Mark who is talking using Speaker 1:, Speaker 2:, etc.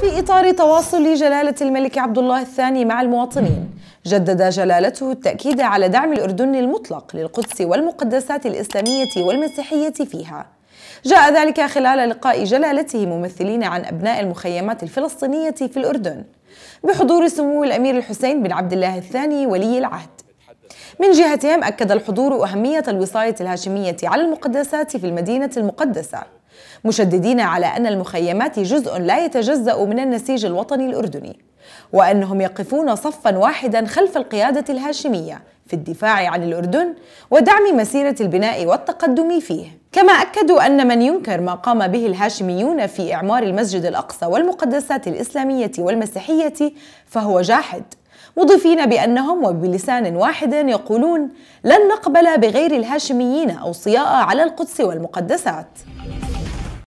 Speaker 1: في إطار تواصل جلالة الملك عبد الله الثاني مع المواطنين جدد جلالته التأكيد على دعم الأردن المطلق للقدس والمقدسات الإسلامية والمسيحية فيها جاء ذلك خلال لقاء جلالته ممثلين عن أبناء المخيمات الفلسطينية في الأردن بحضور سمو الأمير الحسين بن عبد الله الثاني ولي العهد من جهتهم أكد الحضور أهمية الوصاية الهاشمية على المقدسات في المدينة المقدسة مشددين على أن المخيمات جزء لا يتجزأ من النسيج الوطني الأردني وأنهم يقفون صفا واحدا خلف القيادة الهاشمية في الدفاع عن الأردن ودعم مسيرة البناء والتقدم فيه كما أكدوا أن من ينكر ما قام به الهاشميون في إعمار المسجد الأقصى والمقدسات الإسلامية والمسيحية فهو جاحد مضيفين بأنهم وبلسان واحد يقولون لن نقبل بغير الهاشميين أوصياء على القدس والمقدسات